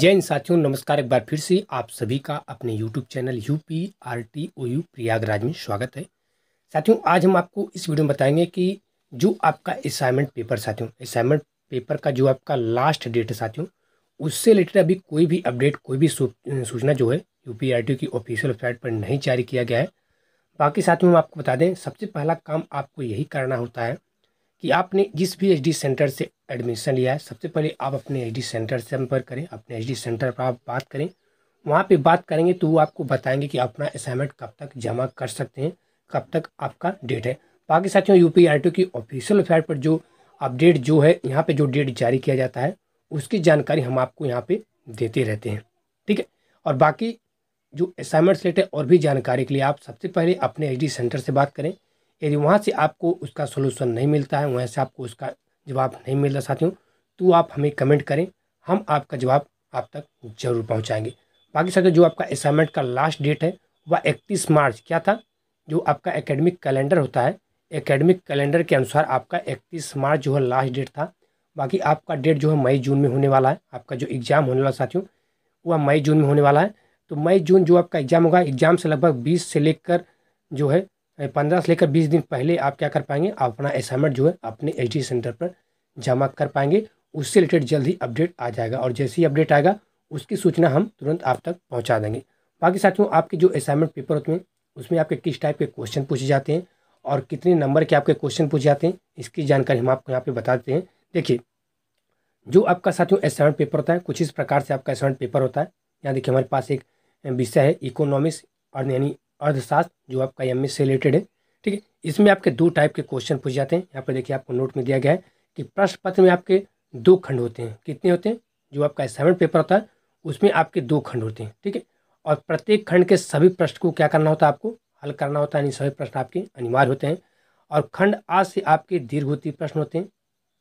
जैन साथियों नमस्कार एक बार फिर से आप सभी का अपने YouTube channel U P R T O U Prayagraj में स्वागत है साथियों आज हम आपको इस वीडियो में बताएंगे कि जो आपका असाइनमेंट पेपर साथियों असाइनमेंट पेपर का जो आपका लास्ट डेट है साथियों उससे रिलेटेड अभी कोई भी अपडेट कोई भी सूचना जो है यू पी आर टी की ऑफिशियल वेबसाइट पर नहीं जारी किया गया है बाकी साथियों हम आपको बता दें सबसे पहला काम आपको यही करना होता है कि आपने जिस भी एच सेंटर से एडमिशन लिया है सबसे पहले आप अपने एच सेंटर से संपर्क करें अपने एच सेंटर पर आप बात करें वहाँ पे बात करेंगे तो वो आपको बताएंगे कि अपना असाइनमेंट कब तक जमा कर सकते हैं कब तक आपका डेट है बाकी साथियों यू पी की ऑफिशियल वेबसाइट पर जो अपडेट जो है यहाँ पर जो डेट जारी किया जाता है उसकी जानकारी हम आपको यहाँ पर देते रहते हैं ठीक है और बाकी जो असाइनमेंट सेट रिलेटेड और भी जानकारी के लिए आप सबसे पहले अपने एच सेंटर से बात करें यदि वहाँ से आपको उसका सोल्यूशन नहीं मिलता है वहाँ से आपको उसका जवाब नहीं मिल रहा साथियों तो आप हमें कमेंट करें हम आपका जवाब आप तक जरूर पहुँचाएंगे बाकी साथियों जो आपका असाइनमेंट का लास्ट डेट है वह इकतीस मार्च क्या था जो आपका एकेडमिक कैलेंडर होता है एकेडमिक कैलेंडर के अनुसार आपका इकतीस मार्च जो है लास्ट डेट था बाकी आपका डेट जो है मई जून में होने वाला है आपका जो एग्ज़ाम होने वाला साथियों वह मई जून में होने वाला है तो मई जून जो आपका एग्ज़ाम होगा एग्ज़ाम से लगभग बीस से लेकर जो है पंद्रह से लेकर बीस दिन पहले आप क्या कर पाएंगे आप अपना असाइनमेंट जो है अपने एच सेंटर पर जमा कर पाएंगे उससे रिलेटेड जल्द ही अपडेट आ जाएगा और जैसे ही अपडेट आएगा उसकी सूचना हम तुरंत आप तक पहुंचा देंगे बाकी साथियों आपके जो असाइनमेंट पेपर होते हैं उसमें आपके किस टाइप के क्वेश्चन पूछे जाते हैं और कितने नंबर के आपके क्वेश्चन पूछे जाते हैं इसकी जानकारी हम आपको यहाँ बता बताते हैं देखिए जो आपका साथियों असाइनमेंट पेपर होता है कुछ इस प्रकार से आपका असाइनमेंट पेपर होता है यहाँ देखिए हमारे पास एक विषय है इकोनॉमिक्स और यानी अर्थशास्त्र जो आपका एम से रिलेटेड है ठीक है इसमें आपके दो टाइप के क्वेश्चन पूछे जाते हैं यहाँ पर देखिए आपको नोट में दिया गया है कि प्रश्न पत्र में आपके दो खंड होते हैं कितने होते हैं जो आपका असाइनमेंट पेपर होता है उसमें आपके दो खंड होते हैं ठीक है और प्रत्येक खंड के सभी प्रश्न को क्या करना होता है आपको हल करना होता है यानी सभी प्रश्न आपके अनिवार्य होते हैं और खंड आ से आपके दीर्घवती प्रश्न होते हैं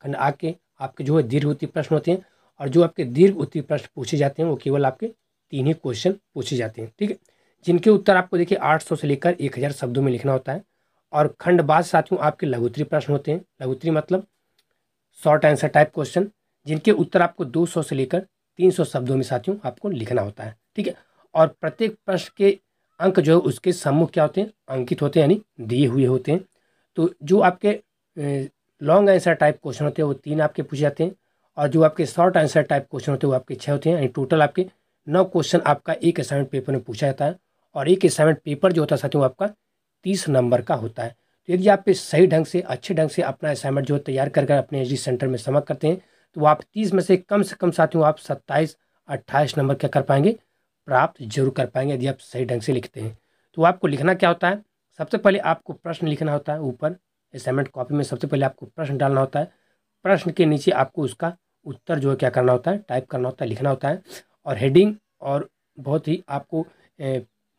खंड आ के आपके जो है दीर्घवती प्रश्न होते हैं और जो आपके दीर्घ प्रश्न पूछे जाते हैं वो केवल आपके तीन ही क्वेश्चन पूछे जाते हैं ठीक है जिनके उत्तर आपको देखिए 800 से लेकर 1000 शब्दों में लिखना होता है और खंडबाज साथियों आपके लघुतरी प्रश्न होते हैं लघुतरी मतलब शॉर्ट आंसर टाइप क्वेश्चन जिनके उत्तर आपको 200 से लेकर 300 शब्दों में साथियों आपको लिखना होता है ठीक है और प्रत्येक प्रश्न के अंक जो है उसके सम्मुख क्या होते हैं अंकित होते हैं यानी दिए हुए होते हैं तो जो आपके लॉन्ग आंसर टाइप क्वेश्चन होते हैं वो तीन आपके पूछे जाते हैं और जो आपके शॉर्ट आंसर टाइप क्वेश्चन होते हैं वो आपके छः होते हैं यानी टोटल आपके नौ क्वेश्चन आपका एक असाइनमेंट पेपर में पूछा जाता है और एक असाइनमेंट पेपर जो होता है साथियों आपका तीस नंबर का होता है तो यदि आप सही ढंग से अच्छे ढंग से अपना असाइनमेंट जो तैयार कर कर अपने एच सेंटर में समाप्त करते हैं तो आप तीस में से कम से कम साथियों आप सत्ताईस अट्ठाईस नंबर क्या कर पाएंगे प्राप्त जरूर कर पाएंगे यदि आप सही ढंग से लिखते हैं तो आपको लिखना क्या होता है सबसे पहले आपको प्रश्न लिखना होता है ऊपर असाइनमेंट कॉपी में सबसे पहले आपको प्रश्न डालना होता है प्रश्न के नीचे आपको उसका उत्तर जो है क्या करना होता है टाइप करना होता है लिखना होता है और हेडिंग और बहुत ही आपको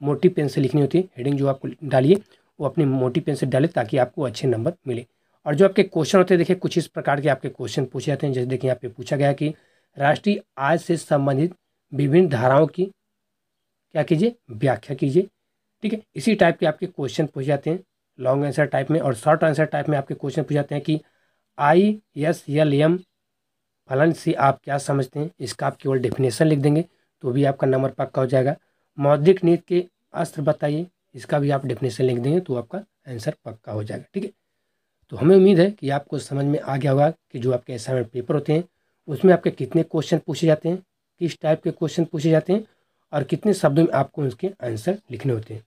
मोटी पेन से लिखनी होती है हेडिंग जो आपको डालिए वो अपनी मोटी पेन से डाले ताकि आपको अच्छे नंबर मिले और जो आपके क्वेश्चन होते हैं देखिए कुछ इस प्रकार के आपके क्वेश्चन पूछे जाते हैं जैसे देखिए यहाँ पे पूछा गया कि राष्ट्रीय आय से संबंधित विभिन्न धाराओं की क्या कीजिए व्याख्या कीजिए ठीक है इसी टाइप के आपके क्वेश्चन पूछे जाते हैं लॉन्ग आंसर टाइप में और शॉर्ट आंसर टाइप में आपके क्वेश्चन पूछे जाते हैं कि आई एस एल एम फलन से आप क्या समझते हैं इसका आप केवल डेफिनेशन लिख देंगे तो भी आपका नंबर पक्का हो जाएगा मौद्रिक नीति के अस्त्र बताइए इसका भी आप डेफिनेशन लिख देंगे तो आपका आंसर पक्का हो जाएगा ठीक है तो हमें उम्मीद है कि आपको समझ में आ गया होगा कि जो आपके असाइनमेंट पेपर होते हैं उसमें आपके कितने क्वेश्चन पूछे जाते हैं किस टाइप के क्वेश्चन पूछे जाते हैं और कितने शब्दों में आपको उसके आंसर लिखने होते हैं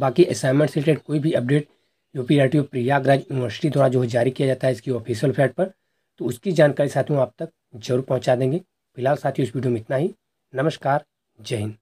बाकी असाइनमेंट से रिलेटेड कोई भी update UP R T Prayagraj university द्वारा जो जारी किया जाता है इसकी ऑफिशियल वेबसाइट पर तो उसकी जानकारी साथियों आप तक जरूर पहुँचा देंगे फिलहाल साथियों इस वीडियो में इतना ही नमस्कार जय हिंद